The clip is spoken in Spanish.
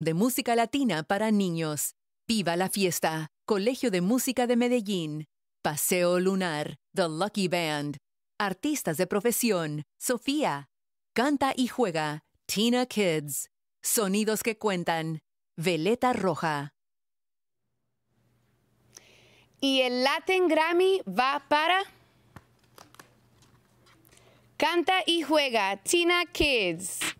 de música latina para niños. Viva la fiesta. Colegio de Música de Medellín. Paseo Lunar. The Lucky Band. Artistas de profesión. Sofía. Canta y juega. Tina Kids. Sonidos que cuentan. Veleta Roja. Y el Latin Grammy va para... Canta y juega Tina Kids.